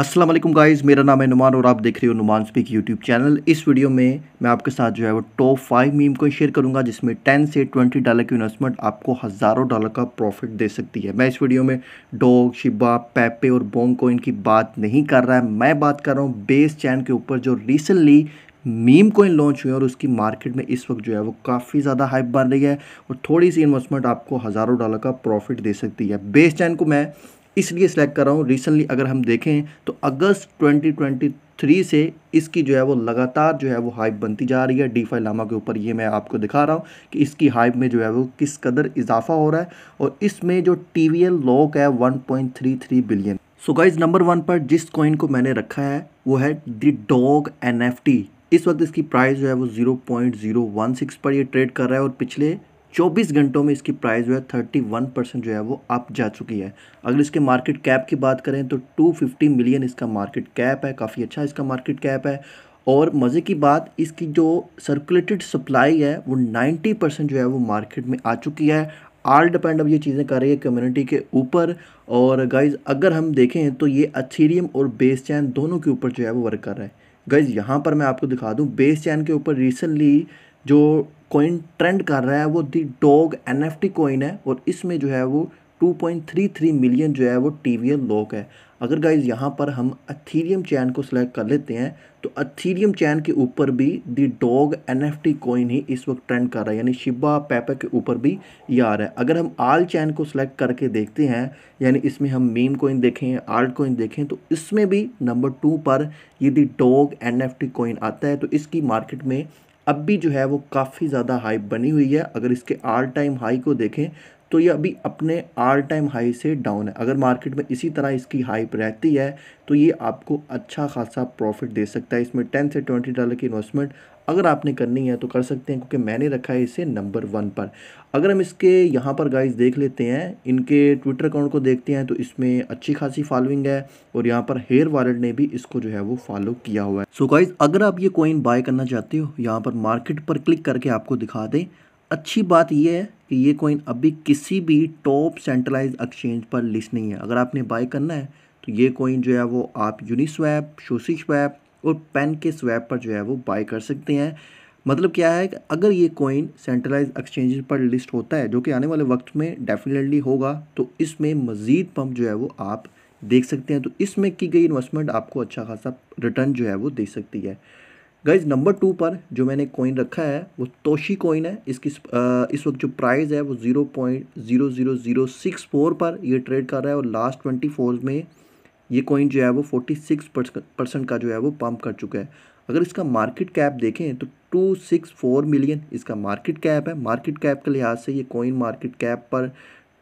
अस्सलाम वालेकुम गाइस मेरा नाम है नुमान और आप देख रहे हो नुमान स्पीक यूट्यूब चैनल इस वीडियो में मैं आपके साथ जो है वो टॉप फाइव मीम को शेयर करूंगा जिसमें टेन से ट्वेंटी डॉलर की इन्वेस्टमेंट आपको हज़ारों डॉलर का प्रॉफिट दे सकती है मैं इस वीडियो में डॉग शिबा पैपे और बोंग कोइन की बात नहीं कर रहा है मैं बात कर रहा हूँ बेस चैन के ऊपर जो रिसेंटली मीम कोइन लॉन्च हुई है और उसकी मार्केट में इस वक्त जो है वो काफ़ी ज़्यादा हाइप बन रही है और थोड़ी सी इन्वेस्टमेंट आपको हज़ारों डॉलर का प्रॉफिट दे सकती है बेस चैन को मैं इसलिए सिलेक्ट कर रहा हूँ रिसेंटली अगर हम देखें तो अगस्त 2023 से इसकी जो है वो लगातार जो है वो हाइप बनती जा रही है डी फाई लामा के ऊपर ये मैं आपको दिखा रहा हूँ कि इसकी हाइप में जो है वो किस कदर इजाफा हो रहा है और इसमें जो टी वी एल लॉक है three billion so guys number one पर जिस कॉइन को मैंने रखा है वो है the dog N F T इस वक्त इसकी प्राइस जो है वो 0.016 पर ये ट्रेड कर रहा है और पिछले 24 घंटों में इसकी प्राइस जो है 31 परसेंट जो है वो अप जा चुकी है अगर इसके मार्केट कैप की बात करें तो 250 मिलियन इसका मार्केट कैप है काफ़ी अच्छा इसका मार्केट कैप है और मज़े की बात इसकी जो सर्कुलेटेड सप्लाई है वो 90 परसेंट जो है वो मार्केट में आ चुकी है आल डिपेंड अब ये चीज़ें कर रही है कम्युनिटी के ऊपर और गाइज अगर हम देखें तो ये अथीरियम और बेस चैन दोनों के ऊपर जो है वो वर्क कर रहा है गाइज यहाँ पर मैं आपको दिखा दूँ बेस चैन के ऊपर रिसेंटली जो कॉइन ट्रेंड कर रहा है वो the dog N F T coin है और इसमें जो है वो 2.33 मिलियन जो है वो टी वी लॉक है अगर गाइज यहाँ पर हम अथीरियम चैन को सिलेक्ट कर लेते हैं तो अथीरियम चैन के ऊपर भी the dog N F T coin ही इस वक्त ट्रेंड कर रहा है यानी शिबा पैपे के ऊपर भी ये आ रहा है अगर हम आल चैन को सिलेक्ट करके देखते हैं यानी इसमें हम मीम कोइन देखें आल्ट कोइन देखें तो इसमें भी नंबर टू पर ये the dog N F T coin आता है तो इसकी मार्केट में अब भी जो है वो काफ़ी ज़्यादा हाइप बनी हुई है अगर इसके आर टाइम हाई को देखें तो ये अभी अपने आल टाइम हाई से डाउन है अगर मार्केट में इसी तरह इसकी हाइप रहती है तो ये आपको अच्छा खासा प्रॉफिट दे सकता है इसमें टेन से ट्वेंटी डॉलर की इन्वेस्टमेंट अगर आपने करनी है तो कर सकते हैं क्योंकि मैंने रखा है इसे नंबर वन पर अगर हम इसके यहाँ पर गाइस देख लेते हैं इनके ट्विटर अकाउंट को देखते हैं तो इसमें अच्छी खासी फॉलोइंग है और यहाँ पर हेयर वॉलेट ने भी इसको जो है वो फॉलो किया हुआ है सो so गाइज अगर आप ये कॉइन बाय करना चाहते हो यहाँ पर मार्केट पर क्लिक करके आपको दिखा दें अच्छी बात यह है कि ये कॉइन अभी किसी भी टॉप सेंट्रलाइज एक्सचेंज पर लिस्ट नहीं है अगर आपने बाय करना है तो ये कोइन जो है वो आप यूनिस्वैप शोसी स्वैप और पेन के स्वैप पर जो है वो बाय कर सकते हैं मतलब क्या है कि अगर ये कॉइन सेंट्रलाइज एक्सचेंज पर लिस्ट होता है जो कि आने वाले वक्त में डेफिनेटली होगा तो इसमें मज़ीद पम्प जो है वो आप देख सकते हैं तो इसमें की गई इन्वेस्टमेंट आपको अच्छा खासा रिटर्न जो है वो दे सकती है गाइज नंबर टू पर जो मैंने कॉइन रखा है वो तोशी कॉइन है इसकी इस वक्त जो प्राइस है वो zero point zero zero zero six four पर ये ट्रेड कर रहा है और लास्ट ट्वेंटी फोर में ये कॉइन जो है वो फोर्टी सिक्स परसेंट का जो है वो पम्प कर चुका है अगर इसका मार्केट कैप देखें तो टू सिक्स फोर मिलियन इसका मार्केट कैप है मार्केट कैप के लिहाज से ये कॉइन मार्केट कैप पर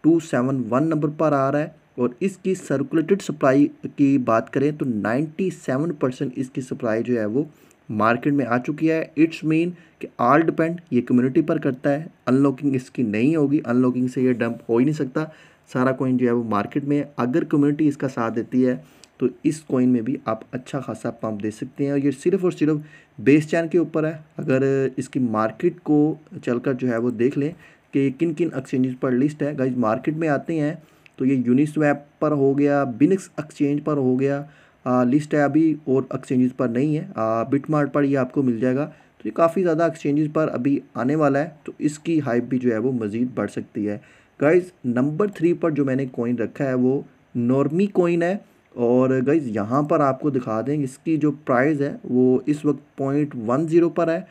टू सेवन वन नंबर पर आ रहा है और इसकी सर्कुलेटेड सप्लाई की बात करें तो नाइन्टी सेवन परसेंट इसकी सप्लाई जो है वो मार्केट में आ चुकी है इट्स मीन कि आल डिपेंड ये कम्युनिटी पर करता है अनलॉकिंग इसकी नहीं होगी अनलॉकिंग से ये डंप हो ही नहीं सकता सारा कोइन जो है वो मार्केट में है अगर कम्युनिटी इसका साथ देती है तो इस कोइन में भी आप अच्छा खासा पंप दे सकते हैं और ये सिर्फ और सिर्फ बेस चैन के ऊपर है अगर इसकी मार्केट को चलकर जो है वो देख लें कि किन किन एक्सचेंजेस पर लिस्ट है गाइज मार्केट में आते हैं तो ये यूनिस्वैप पर हो गया बिनिक्स एक्सचेंज पर हो गया लिस्ट है अभी और एक्सचेंजेस पर नहीं है बिटमार्ट पर ये आपको मिल जाएगा तो ये काफ़ी ज़्यादा एक्सचेंजेस पर अभी आने वाला है तो इसकी हाइप भी जो है वो मज़ीद बढ़ सकती है गाइज नंबर थ्री पर जो मैंने कोइन रखा है वो नॉर्मी कोइन है और गाइज यहाँ पर आपको दिखा दें इसकी जो प्राइस है वो इस वक्त पॉइंट वन ज़ीरो पर है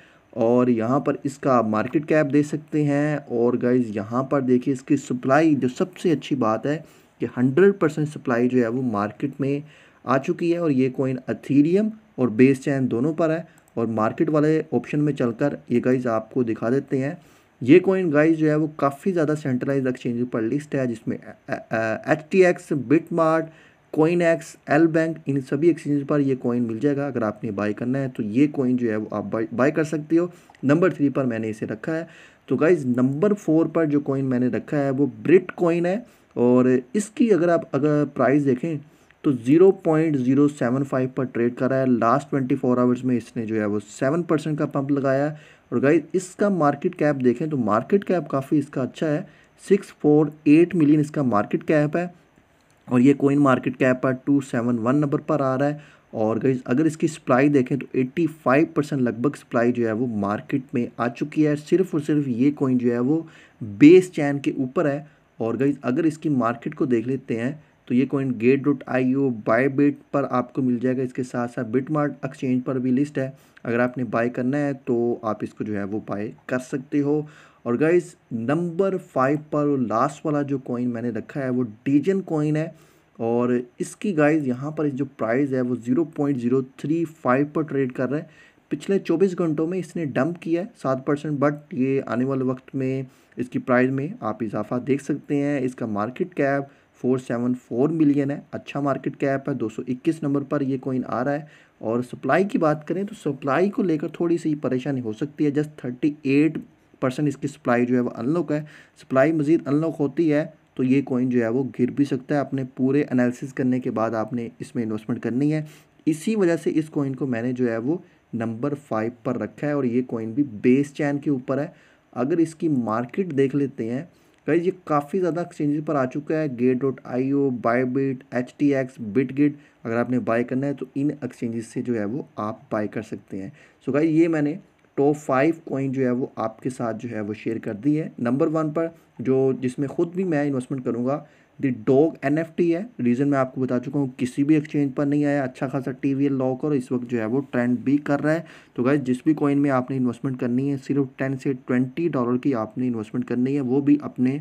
और यहाँ पर इसका मार्केट कैप दे सकते हैं और गाइज यहाँ पर देखिए इसकी सप्लाई जो सबसे अच्छी बात है कि हंड्रेड परसेंट सप्लाई जो है वो मार्केट में आ चुकी है और ये कोइन अथीरियम और बेस चैन दोनों पर है और मार्केट वाले ऑप्शन में चलकर ये गाइज आपको दिखा देते हैं ये कोइन गाइज जो है वो काफ़ी ज़्यादा सेंट्रलाइज एक्सचेंज पर लिस्ट है जिसमें H T X BitMart CoinEx LBank इन सभी एक्सचेंज पर ये कोइन मिल जाएगा अगर आपने बाय करना है तो ये कोइन जो है वो आप बाय बाय कर सकते हो नंबर थ्री पर मैंने इसे रखा है तो गाइज नंबर फोर पर जो कोइन मैंने रखा है वो ब्रिट कोइन है और इसकी अगर आप अगर प्राइस देखें तो 0.075 पर ट्रेड कर रहा है लास्ट 24 आवर्स में इसने जो है वो 7 परसेंट का पंप लगाया है और गई इसका मार्केट कैप देखें तो मार्केट कैप काफ़ी इसका अच्छा है 648 मिलियन इसका मार्केट कैप है और ये कोइन मार्केट कैप पर 271 नंबर पर आ रहा है और गई अगर इसकी सप्लाई देखें तो 85 परसेंट लगभग सप्लाई जो है वो मार्केट में आ चुकी है सिर्फ और सिर्फ ये कोइन जो है वो बेस चैन के ऊपर है और गई अगर इसकी मार्केट को देख लेते हैं तो ये coin Gate dot I U Bybit पर आपको मिल जाएगा इसके साथ साथ बिट मार्ट एक्सचेंज पर भी लिस्ट है अगर आपने बाय करना है तो आप इसको जो है वो बाय कर सकते हो और गाइज नंबर फाइव पर लास्ट वाला जो कॉइन मैंने रखा है वो डीजन कॉइन है और इसकी गाइज यहाँ पर जो प्राइस है वो zero point zero three five पर ट्रेड कर रहे हैं पिछले चौबीस घंटों में इसने डंप किया है सात परसेंट बट ये आने वाले वक्त में इसकी प्राइस में आप इजाफा देख सकते हैं इसका market cap four seven four million है अच्छा मार्केट कैप है 221 नंबर पर ये कॉइन आ रहा है और सप्लाई की बात करें तो सप्लाई को लेकर थोड़ी सी परेशानी हो सकती है जस्ट एट परसेंट इसकी सप्लाई जो है वो अनलॉक है सप्लाई मज़ीद अनलॉक होती है तो ये कॉइन जो है वो गिर भी सकता है अपने पूरे एनालिसिस करने के बाद आपने इसमें इन्वेस्टमेंट करनी है इसी वजह से इस कॉइन को मैंने जो है वो नंबर फाइव पर रखा है और ये कॉइन भी बेस चैन के ऊपर है अगर इसकी मार्केट देख लेते हैं गाइज ये काफ़ी ज़्यादा एक्सचेंजेस पर आ चुका है Gate dot I O bit H T X Bitget अगर आपने बाय करना है तो इन एक्सचेंजेस से जो है वो आप बाई कर सकते हैं सो so गाइज ये मैंने टॉप फाइव कॉइन जो है वो आपके साथ जो है वो शेयर कर दी है नंबर वन पर जो जिसमें ख़ुद भी मैं इन्वेस्टमेंट करूँगा द डॉग एन है रीज़न मैं आपको बता चुका हूँ किसी भी एक्सचेंज पर नहीं आया अच्छा खासा टी वी लॉक और इस वक्त जो है वो ट्रेंड भी कर रहा है तो गाइज जिस भी कॉइन में आपने इन्वेस्टमेंट करनी है सिर्फ टेन से ट्वेंटी डॉलर की आपने इन्वेस्टमेंट करनी है वो भी अपने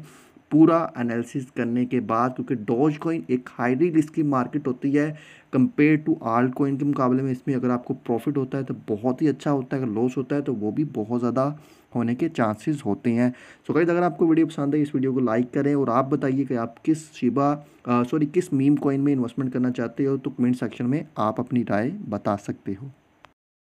पूरा एनालिसिस करने के बाद क्योंकि डॉज कॉइन एक हाईली रिस्की मार्केट होती है कंपेयर टू आल कॉइन के मुकाबले में इसमें अगर आपको प्रॉफिट होता है तो बहुत ही अच्छा होता है अगर लॉस होता है तो वो भी बहुत ज़्यादा होने के चांसेस होते हैं सो so कहीं अगर आपको वीडियो पसंद है इस वीडियो को लाइक करें और आप बताइए कि आप किस शिबा सॉरी किस मीम कॉइन में इन्वेस्टमेंट करना चाहते हो तो कमेंट सेक्शन में आप अपनी राय बता सकते हो